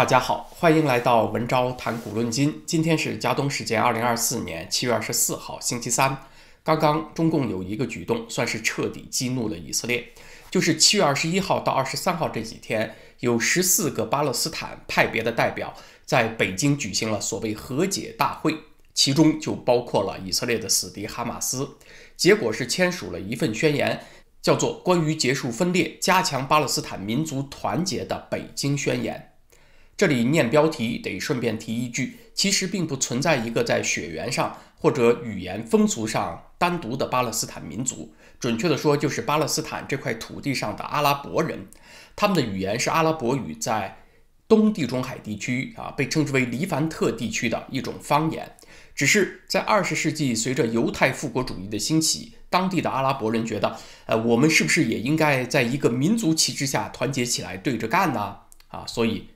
大家好，欢迎来到文昭谈古论今。今天是加东时间二零二四年七月二十四号，星期三。刚刚中共有一个举动，算是彻底激怒了以色列，就是七月二十一号到二十三号这几天，有十四个巴勒斯坦派别的代表在北京举行了所谓和解大会，其中就包括了以色列的死敌哈马斯。结果是签署了一份宣言，叫做《关于结束分裂、加强巴勒斯坦民族团结的北京宣言》。这里念标题得顺便提一句，其实并不存在一个在血缘上或者语言风俗上单独的巴勒斯坦民族。准确的说，就是巴勒斯坦这块土地上的阿拉伯人，他们的语言是阿拉伯语，在东地中海地区啊被称之为黎凡特地区的一种方言。只是在二十世纪，随着犹太复国主义的兴起，当地的阿拉伯人觉得，呃，我们是不是也应该在一个民族旗帜下团结起来对着干呢？啊，所以。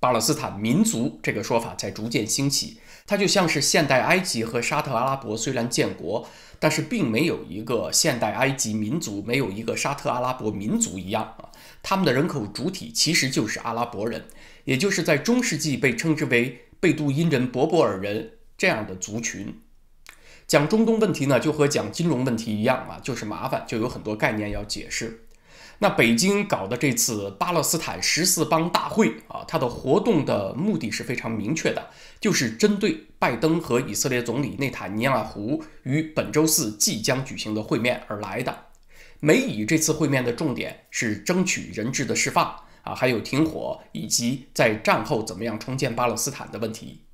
巴勒斯坦民族这个说法在逐渐兴起，它就像是现代埃及和沙特阿拉伯虽然建国，但是并没有一个现代埃及民族，没有一个沙特阿拉伯民族一样啊。他们的人口主体其实就是阿拉伯人，也就是在中世纪被称之为贝都因人、博柏尔人这样的族群。讲中东问题呢，就和讲金融问题一样啊，就是麻烦，就有很多概念要解释。那北京搞的这次巴勒斯坦十四邦大会啊，它的活动的目的是非常明确的，就是针对拜登和以色列总理内塔尼亚胡于本周四即将举行的会面而来的。美以这次会面的重点是争取人质的释放啊，还有停火以及在战后怎么样重建巴勒斯坦的问题。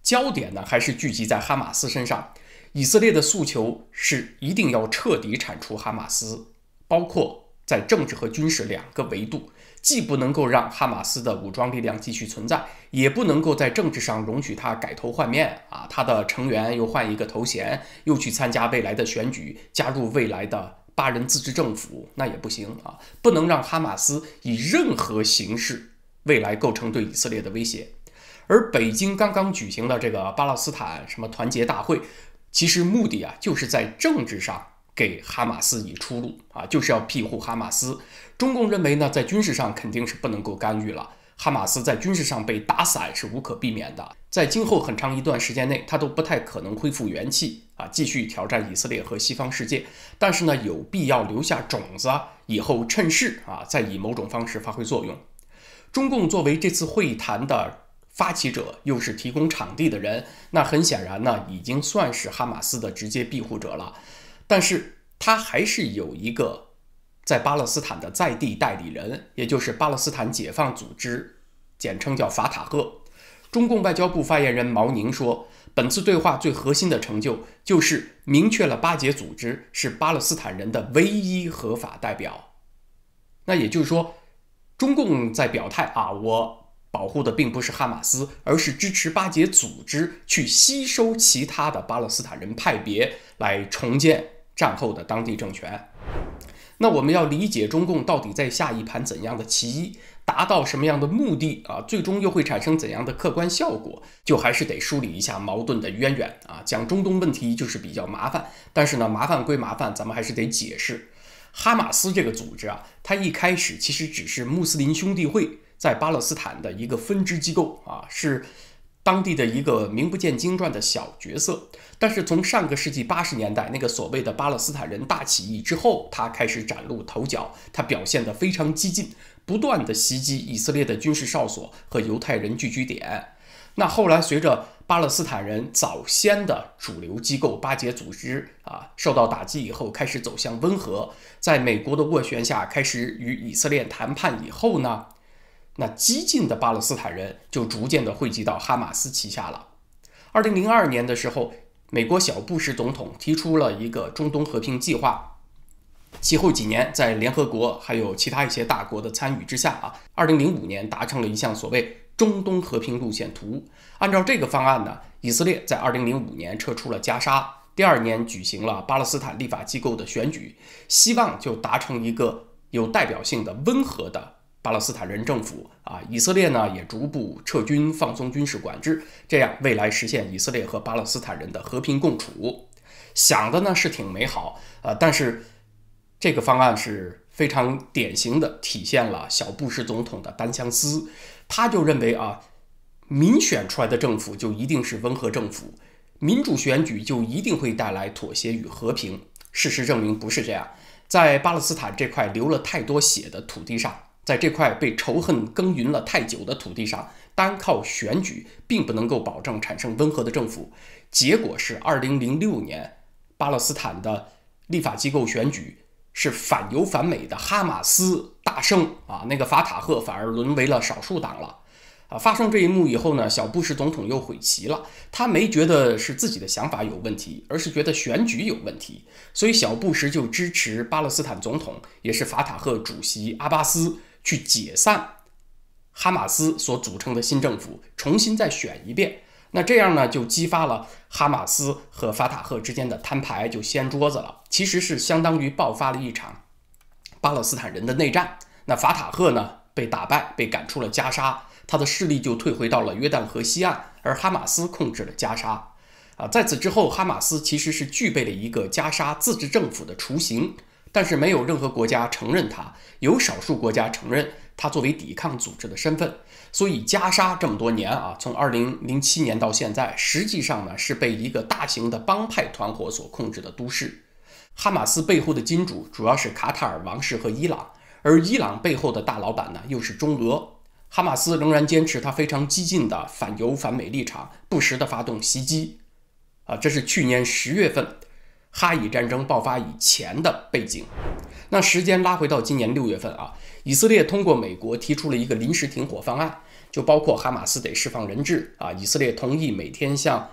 焦点呢还是聚集在哈马斯身上，以色列的诉求是一定要彻底铲除哈马斯，包括。在政治和军事两个维度，既不能够让哈马斯的武装力量继续存在，也不能够在政治上容许他改头换面啊，他的成员又换一个头衔，又去参加未来的选举，加入未来的巴人自治政府，那也不行啊，不能让哈马斯以任何形式未来构成对以色列的威胁。而北京刚刚举行的这个巴勒斯坦什么团结大会，其实目的啊，就是在政治上。给哈马斯以出路啊，就是要庇护哈马斯。中共认为呢，在军事上肯定是不能够干预了。哈马斯在军事上被打散是无可避免的，在今后很长一段时间内，他都不太可能恢复元气啊，继续挑战以色列和西方世界。但是呢，有必要留下种子，以后趁势啊，再以某种方式发挥作用。中共作为这次会谈的发起者，又是提供场地的人，那很显然呢，已经算是哈马斯的直接庇护者了。但是他还是有一个在巴勒斯坦的在地代理人，也就是巴勒斯坦解放组织，简称叫法塔赫。中共外交部发言人毛宁说，本次对话最核心的成就就是明确了巴解组织是巴勒斯坦人的唯一合法代表。那也就是说，中共在表态啊，我保护的并不是哈马斯，而是支持巴解组织去吸收其他的巴勒斯坦人派别来重建。战后的当地政权，那我们要理解中共到底在下一盘怎样的棋，达到什么样的目的啊？最终又会产生怎样的客观效果？就还是得梳理一下矛盾的渊源啊。讲中东问题就是比较麻烦，但是呢，麻烦归麻烦，咱们还是得解释。哈马斯这个组织啊，它一开始其实只是穆斯林兄弟会在巴勒斯坦的一个分支机构啊，是。当地的一个名不见经传的小角色，但是从上个世纪八十年代那个所谓的巴勒斯坦人大起义之后，他开始崭露头角。他表现得非常激进，不断的袭击以色列的军事哨所和犹太人聚居点。那后来随着巴勒斯坦人早先的主流机构巴结组织啊受到打击以后，开始走向温和，在美国的斡旋下开始与以色列谈判以后呢？那激进的巴勒斯坦人就逐渐的汇集到哈马斯旗下了。二零零二年的时候，美国小布什总统提出了一个中东和平计划。其后几年，在联合国还有其他一些大国的参与之下啊，二零零五年达成了一项所谓中东和平路线图。按照这个方案呢，以色列在二零零五年撤出了加沙，第二年举行了巴勒斯坦立法机构的选举，希望就达成一个有代表性的温和的。巴勒斯坦人政府啊，以色列呢也逐步撤军，放松军事管制，这样未来实现以色列和巴勒斯坦人的和平共处，想的呢是挺美好啊，但是这个方案是非常典型的体现了小布什总统的单相思，他就认为啊，民选出来的政府就一定是温和政府，民主选举就一定会带来妥协与和平。事实证明不是这样，在巴勒斯坦这块流了太多血的土地上。在这块被仇恨耕耘了太久的土地上，单靠选举并不能够保证产生温和的政府。结果是，二零零六年巴勒斯坦的立法机构选举是反犹反美的哈马斯大胜啊，那个法塔赫反而沦为了少数党了。啊，发生这一幕以后呢，小布什总统又悔棋了。他没觉得是自己的想法有问题，而是觉得选举有问题。所以小布什就支持巴勒斯坦总统，也是法塔赫主席阿巴斯。去解散哈马斯所组成的新政府，重新再选一遍。那这样呢，就激发了哈马斯和法塔赫之间的摊牌，就掀桌子了。其实是相当于爆发了一场巴勒斯坦人的内战。那法塔赫呢，被打败，被赶出了加沙，他的势力就退回到了约旦河西岸，而哈马斯控制了加沙。啊，在此之后，哈马斯其实是具备了一个加沙自治政府的雏形。但是没有任何国家承认它，有少数国家承认它作为抵抗组织的身份。所以加沙这么多年啊，从二零零七年到现在，实际上呢是被一个大型的帮派团伙所控制的都市。哈马斯背后的金主主要是卡塔尔王室和伊朗，而伊朗背后的大老板呢又是中俄。哈马斯仍然坚持他非常激进的反犹反美立场，不时的发动袭击。啊，这是去年十月份。哈以战争爆发以前的背景，那时间拉回到今年六月份啊，以色列通过美国提出了一个临时停火方案，就包括哈马斯得释放人质啊，以色列同意每天向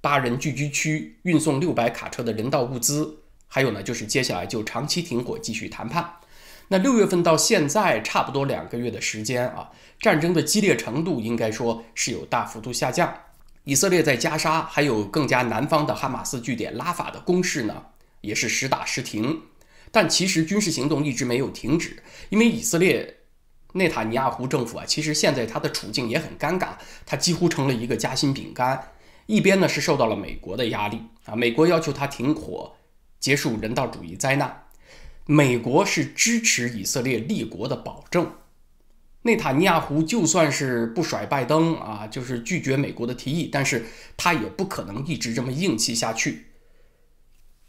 巴人聚居区运送六百卡车的人道物资，还有呢就是接下来就长期停火继续谈判。那六月份到现在差不多两个月的时间啊，战争的激烈程度应该说是有大幅度下降。以色列在加沙，还有更加南方的哈马斯据点拉法的攻势呢，也是实打实停。但其实军事行动一直没有停止，因为以色列内塔尼亚胡政府啊，其实现在他的处境也很尴尬，他几乎成了一个夹心饼干。一边呢是受到了美国的压力啊，美国要求他停火，结束人道主义灾难。美国是支持以色列立国的保证。内塔尼亚胡就算是不甩拜登啊，就是拒绝美国的提议，但是他也不可能一直这么硬气下去。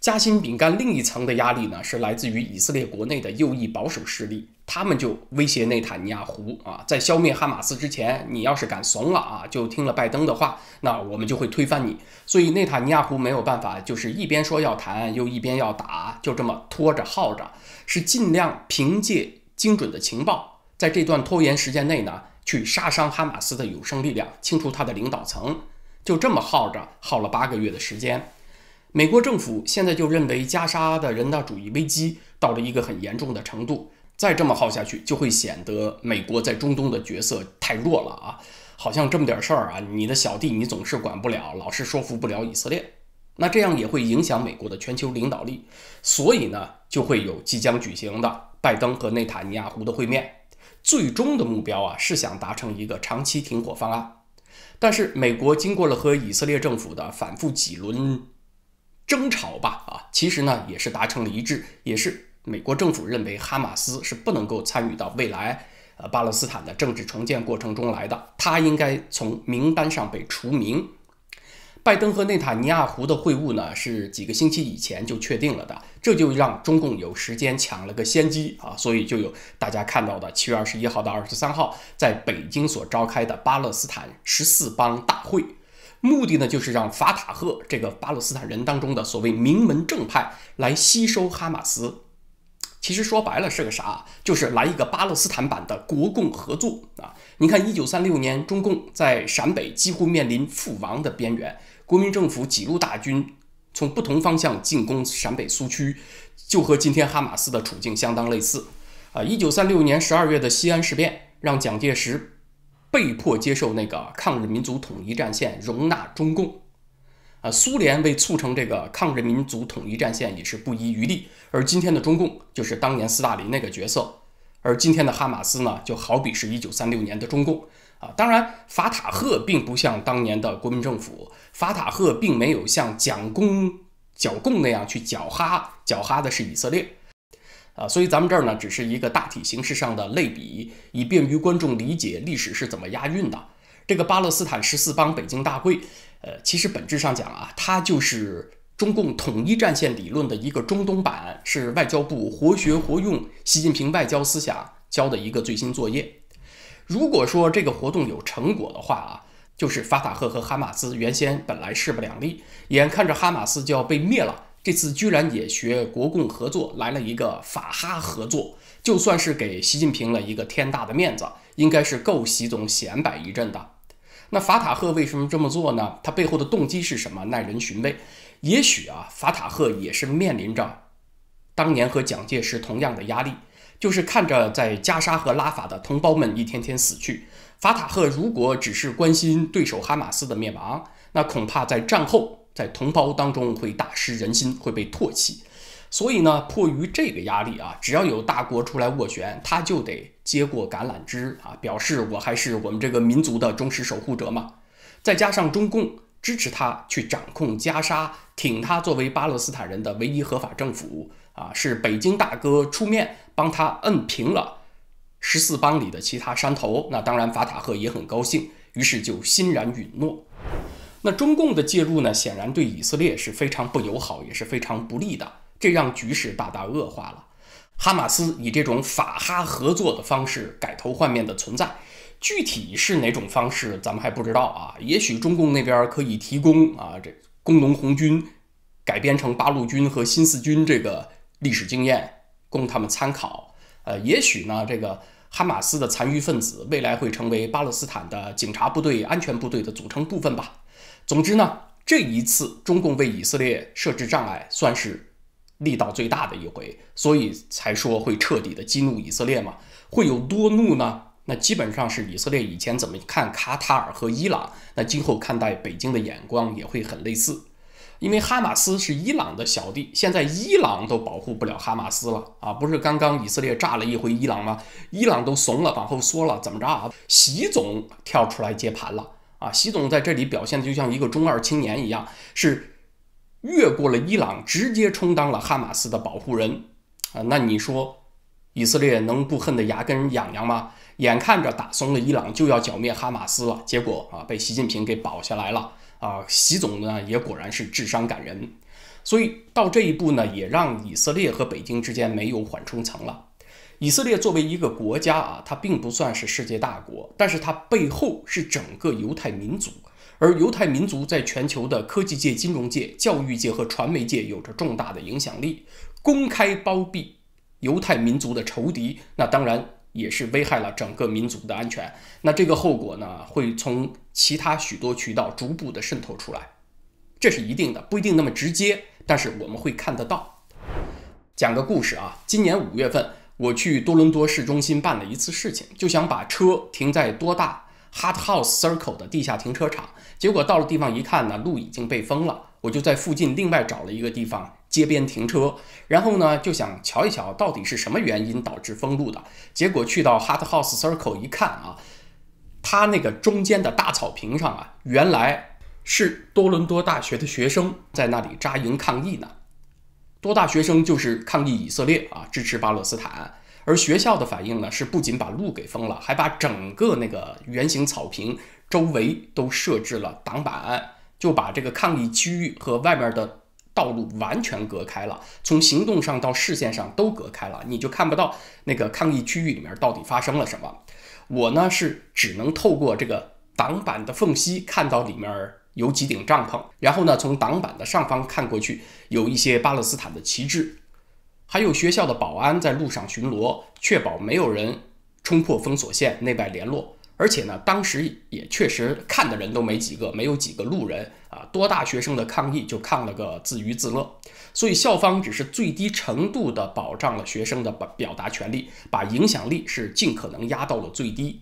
夹心饼干另一层的压力呢，是来自于以色列国内的右翼保守势力，他们就威胁内塔尼亚胡啊，在消灭哈马斯之前，你要是敢怂了啊，就听了拜登的话，那我们就会推翻你。所以内塔尼亚胡没有办法，就是一边说要谈，又一边要打，就这么拖着耗着，是尽量凭借精准的情报。在这段拖延时间内呢，去杀伤哈马斯的有生力量，清除他的领导层，就这么耗着，耗了八个月的时间。美国政府现在就认为加沙的人道主义危机到了一个很严重的程度，再这么耗下去，就会显得美国在中东的角色太弱了啊！好像这么点事儿啊，你的小弟你总是管不了，老是说服不了以色列，那这样也会影响美国的全球领导力。所以呢，就会有即将举行的拜登和内塔尼亚胡的会面。最终的目标啊，是想达成一个长期停火方案。但是，美国经过了和以色列政府的反复几轮争吵吧，啊，其实呢也是达成了一致，也是美国政府认为哈马斯是不能够参与到未来呃巴勒斯坦的政治重建过程中来的，他应该从名单上被除名。拜登和内塔尼亚胡的会晤呢，是几个星期以前就确定了的，这就让中共有时间抢了个先机啊，所以就有大家看到的七月二十一号到二十三号在北京所召开的巴勒斯坦十四邦大会，目的呢就是让法塔赫这个巴勒斯坦人当中的所谓名门正派来吸收哈马斯，其实说白了是个啥，就是来一个巴勒斯坦版的国共合作啊。你看一九三六年中共在陕北几乎面临覆亡的边缘。国民政府几路大军从不同方向进攻陕北苏区，就和今天哈马斯的处境相当类似。啊，一九三六年十二月的西安事变，让蒋介石被迫接受那个抗日民族统一战线，容纳中共。啊，苏联为促成这个抗日民族统一战线也是不遗余力，而今天的中共就是当年斯大林那个角色，而今天的哈马斯呢，就好比是一九三六年的中共。啊，当然，法塔赫并不像当年的国民政府，法塔赫并没有像蒋公剿共那样去剿哈，剿哈的是以色列。啊，所以咱们这儿呢，只是一个大体形式上的类比，以便于观众理解历史是怎么押韵的。这个巴勒斯坦十四邦北京大会，呃，其实本质上讲啊，它就是中共统一战线理论的一个中东版，是外交部活学活用习近平外交思想交的一个最新作业。如果说这个活动有成果的话啊，就是法塔赫和哈马斯原先本来势不两立，眼看着哈马斯就要被灭了，这次居然也学国共合作来了一个法哈合作，就算是给习近平了一个天大的面子，应该是够习总显摆一阵的。那法塔赫为什么这么做呢？他背后的动机是什么？耐人寻味。也许啊，法塔赫也是面临着当年和蒋介石同样的压力。就是看着在加沙和拉法的同胞们一天天死去。法塔赫如果只是关心对手哈马斯的灭亡，那恐怕在战后在同胞当中会大失人心，会被唾弃。所以呢，迫于这个压力啊，只要有大国出来斡旋，他就得接过橄榄枝啊，表示我还是我们这个民族的忠实守护者嘛。再加上中共支持他去掌控加沙，挺他作为巴勒斯坦人的唯一合法政府。啊，是北京大哥出面帮他摁平了十四帮里的其他山头，那当然法塔赫也很高兴，于是就欣然允诺。那中共的介入呢，显然对以色列是非常不友好，也是非常不利的，这让局势大大恶化了。哈马斯以这种法哈合作的方式改头换面的存在，具体是哪种方式，咱们还不知道啊。也许中共那边可以提供啊，这工农红军改编成八路军和新四军这个。历史经验供他们参考。呃，也许呢，这个哈马斯的残余分子未来会成为巴勒斯坦的警察部队、安全部队的组成部分吧。总之呢，这一次中共为以色列设置障碍算是力道最大的一回，所以才说会彻底的激怒以色列嘛。会有多怒呢？那基本上是以色列以前怎么看卡塔尔和伊朗，那今后看待北京的眼光也会很类似。因为哈马斯是伊朗的小弟，现在伊朗都保护不了哈马斯了啊！不是刚刚以色列炸了一回伊朗吗？伊朗都怂了，往后缩了，怎么着啊？习总跳出来接盘了啊！习总在这里表现的就像一个中二青年一样，是越过了伊朗，直接充当了哈马斯的保护人啊！那你说以色列能不恨得牙根痒痒吗？眼看着打松了伊朗就要剿灭哈马斯了，结果啊被习近平给保下来了。啊，习总呢也果然是智商感人，所以到这一步呢，也让以色列和北京之间没有缓冲层了。以色列作为一个国家啊，它并不算是世界大国，但是它背后是整个犹太民族，而犹太民族在全球的科技界、金融界、教育界和传媒界有着重大的影响力。公开包庇犹太民族的仇敌，那当然。也是危害了整个民族的安全。那这个后果呢，会从其他许多渠道逐步的渗透出来，这是一定的，不一定那么直接，但是我们会看得到。讲个故事啊，今年五月份我去多伦多市中心办了一次事情，就想把车停在多大 Hart House Circle 的地下停车场，结果到了地方一看呢，路已经被封了，我就在附近另外找了一个地方。街边停车，然后呢就想瞧一瞧到底是什么原因导致封路的。结果去到 Hart House Circle 一看啊，他那个中间的大草坪上啊，原来是多伦多大学的学生在那里扎营抗议呢。多大学生就是抗议以色列啊，支持巴勒斯坦。而学校的反应呢是不仅把路给封了，还把整个那个圆形草坪周围都设置了挡板，就把这个抗议区域和外面的。道路完全隔开了，从行动上到视线上都隔开了，你就看不到那个抗议区域里面到底发生了什么。我呢是只能透过这个挡板的缝隙看到里面有几顶帐篷，然后呢从挡板的上方看过去，有一些巴勒斯坦的旗帜，还有学校的保安在路上巡逻，确保没有人冲破封锁线，内外联络。而且呢，当时也确实看的人都没几个，没有几个路人啊，多大学生的抗议就抗了个自娱自乐。所以校方只是最低程度的保障了学生的表表达权利，把影响力是尽可能压到了最低。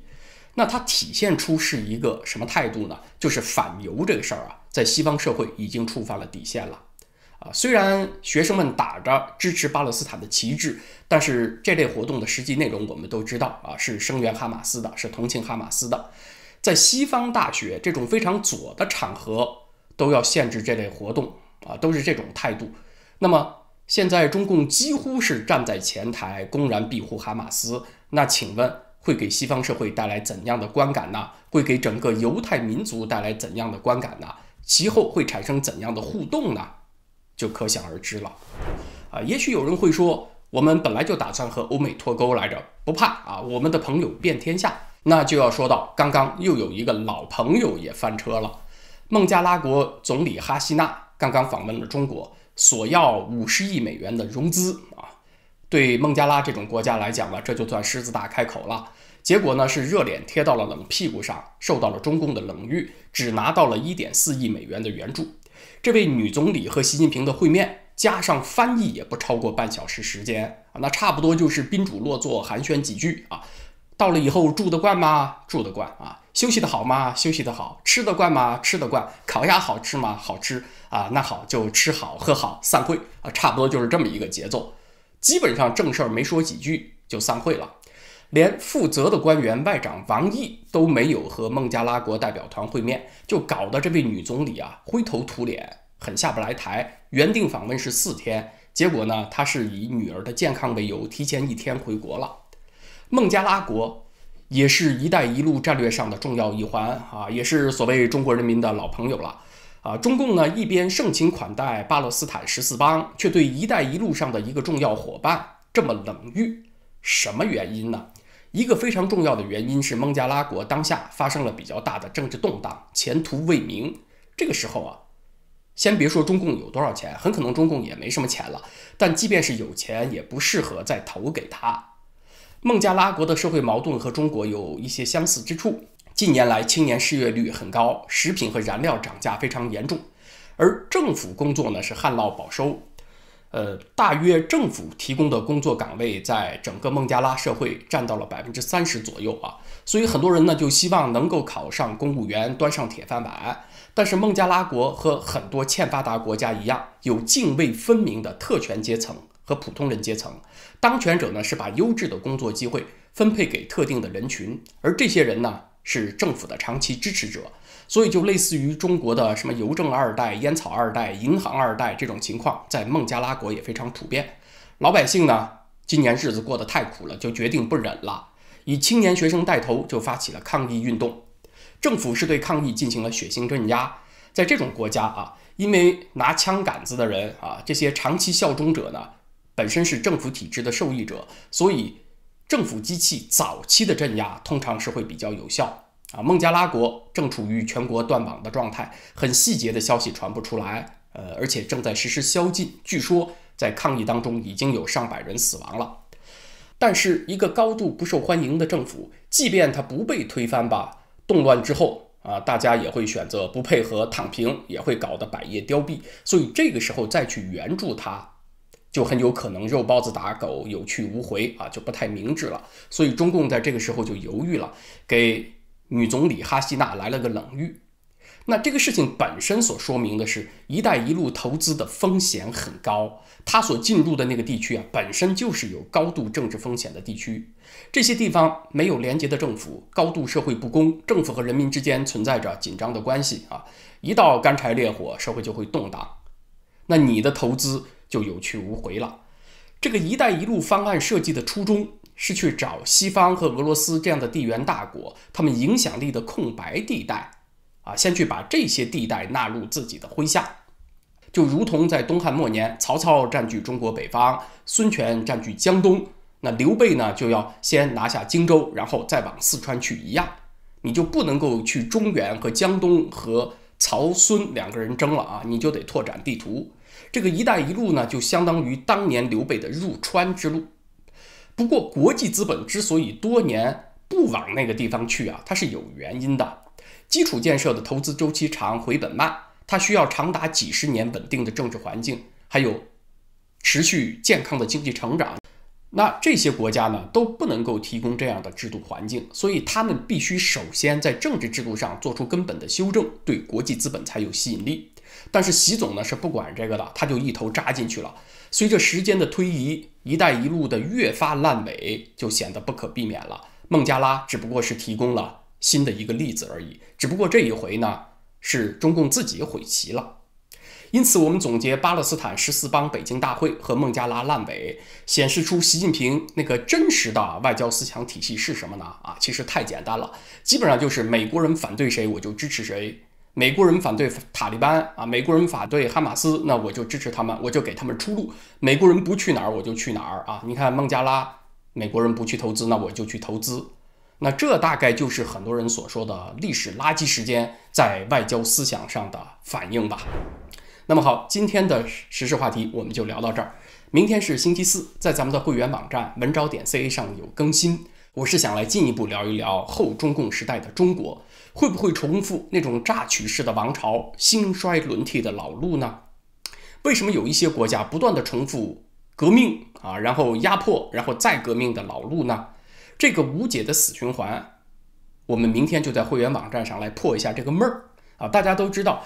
那它体现出是一个什么态度呢？就是反犹这个事儿啊，在西方社会已经触犯了底线了。啊，虽然学生们打着支持巴勒斯坦的旗帜，但是这类活动的实际内容我们都知道啊，是声援哈马斯的，是同情哈马斯的。在西方大学这种非常左的场合，都要限制这类活动啊，都是这种态度。那么现在中共几乎是站在前台，公然庇护哈马斯，那请问会给西方社会带来怎样的观感呢？会给整个犹太民族带来怎样的观感呢？其后会产生怎样的互动呢？就可想而知了，啊，也许有人会说，我们本来就打算和欧美脱钩来着，不怕啊，我们的朋友遍天下。那就要说到，刚刚又有一个老朋友也翻车了，孟加拉国总理哈希纳刚刚访问了中国，索要五十亿美元的融资啊，对孟加拉这种国家来讲呢，这就算狮子大开口了。结果呢，是热脸贴到了冷屁股上，受到了中共的冷遇，只拿到了一点四亿美元的援助。这位女总理和习近平的会面，加上翻译也不超过半小时时间啊，那差不多就是宾主落座寒暄几句啊，到了以后住得惯吗？住得惯啊，休息的好吗？休息的好，吃得惯吗？吃得惯，烤鸭好吃吗？好吃啊，那好就吃好喝好散会啊，差不多就是这么一个节奏，基本上正事儿没说几句就散会了。连负责的官员、外长王毅都没有和孟加拉国代表团会面，就搞得这位女总理啊灰头土脸，很下不来台。原定访问是四天，结果呢，她是以女儿的健康为由，提前一天回国了。孟加拉国也是一带一路战略上的重要一环啊，也是所谓中国人民的老朋友了啊。中共呢一边盛情款待巴勒斯坦十四邦，却对一带一路上的一个重要伙伴这么冷遇，什么原因呢？一个非常重要的原因是孟加拉国当下发生了比较大的政治动荡，前途未明。这个时候啊，先别说中共有多少钱，很可能中共也没什么钱了。但即便是有钱，也不适合再投给他。孟加拉国的社会矛盾和中国有一些相似之处。近年来，青年失业率很高，食品和燃料涨价非常严重，而政府工作呢是旱涝保收。呃，大约政府提供的工作岗位在整个孟加拉社会占到了百分之三十左右啊，所以很多人呢就希望能够考上公务员，端上铁饭碗。但是孟加拉国和很多欠发达国家一样，有泾渭分明的特权阶层和普通人阶层。当权者呢是把优质的工作机会分配给特定的人群，而这些人呢是政府的长期支持者。所以就类似于中国的什么邮政二代、烟草二代、银行二代这种情况，在孟加拉国也非常普遍。老百姓呢，今年日子过得太苦了，就决定不忍了，以青年学生带头，就发起了抗议运动。政府是对抗议进行了血腥镇压。在这种国家啊，因为拿枪杆子的人啊，这些长期效忠者呢，本身是政府体制的受益者，所以政府机器早期的镇压通常是会比较有效。啊，孟加拉国正处于全国断网的状态，很细节的消息传不出来，呃，而且正在实施宵禁。据说在抗议当中已经有上百人死亡了。但是一个高度不受欢迎的政府，即便它不被推翻吧，动乱之后啊，大家也会选择不配合、躺平，也会搞得百业凋敝。所以这个时候再去援助它，就很有可能肉包子打狗，有去无回啊，就不太明智了。所以中共在这个时候就犹豫了，给。女总理哈希娜来了个冷遇，那这个事情本身所说明的是，一带一路投资的风险很高。它所进入的那个地区啊，本身就是有高度政治风险的地区。这些地方没有廉洁的政府，高度社会不公，政府和人民之间存在着紧张的关系啊。一到干柴烈火，社会就会动荡，那你的投资就有去无回了。这个一带一路方案设计的初衷。是去找西方和俄罗斯这样的地缘大国，他们影响力的空白地带，啊，先去把这些地带纳入自己的麾下，就如同在东汉末年，曹操占据中国北方，孙权占据江东，那刘备呢就要先拿下荆州，然后再往四川去一样，你就不能够去中原和江东和曹孙两个人争了啊，你就得拓展地图，这个“一带一路”呢，就相当于当年刘备的入川之路。不过，国际资本之所以多年不往那个地方去啊，它是有原因的。基础建设的投资周期长，回本慢，它需要长达几十年稳定的政治环境，还有持续健康的经济成长。那这些国家呢，都不能够提供这样的制度环境，所以他们必须首先在政治制度上做出根本的修正，对国际资本才有吸引力。但是习总呢是不管这个的，他就一头扎进去了。随着时间的推移，一带一路的越发烂尾就显得不可避免了。孟加拉只不过是提供了新的一个例子而已，只不过这一回呢是中共自己毁棋了。因此，我们总结巴勒斯坦十四邦北京大会和孟加拉烂尾，显示出习近平那个真实的外交思想体系是什么呢？啊，其实太简单了，基本上就是美国人反对谁我就支持谁。美国人反对塔利班啊，美国人反对哈马斯，那我就支持他们，我就给他们出路。美国人不去哪儿，我就去哪儿啊！你看孟加拉，美国人不去投资，那我就去投资。那这大概就是很多人所说的历史垃圾时间在外交思想上的反应吧。那么好，今天的时事话题我们就聊到这儿。明天是星期四，在咱们的会员网站文昭点 ca 上有更新。我是想来进一步聊一聊后中共时代的中国。会不会重复那种榨取式的王朝兴衰轮替的老路呢？为什么有一些国家不断的重复革命啊，然后压迫，然后再革命的老路呢？这个无解的死循环，我们明天就在会员网站上来破一下这个闷儿啊！大家都知道，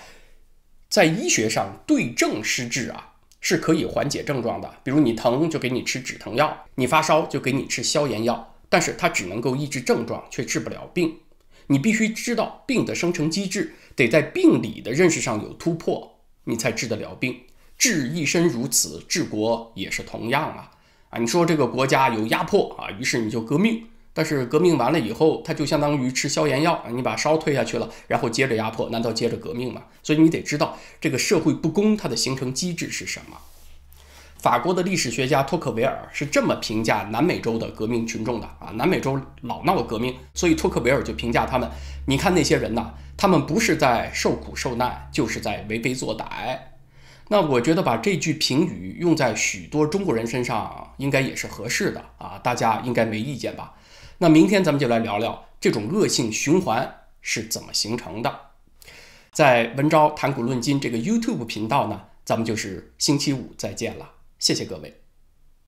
在医学上对症施治啊是可以缓解症状的，比如你疼就给你吃止疼药，你发烧就给你吃消炎药，但是它只能够抑制症状，却治不了病。你必须知道病的生成机制，得在病理的认识上有突破，你才治得了病。治一身如此，治国也是同样啊！啊，你说这个国家有压迫啊，于是你就革命。但是革命完了以后，它就相当于吃消炎药，你把烧退下去了，然后接着压迫，难道接着革命吗？所以你得知道这个社会不公它的形成机制是什么。法国的历史学家托克维尔是这么评价南美洲的革命群众的啊，南美洲老闹革命，所以托克维尔就评价他们，你看那些人呐，他们不是在受苦受难，就是在为非作歹。那我觉得把这句评语用在许多中国人身上，应该也是合适的啊，大家应该没意见吧？那明天咱们就来聊聊这种恶性循环是怎么形成的。在“文昭谈古论今”这个 YouTube 频道呢，咱们就是星期五再见了。谢谢各位。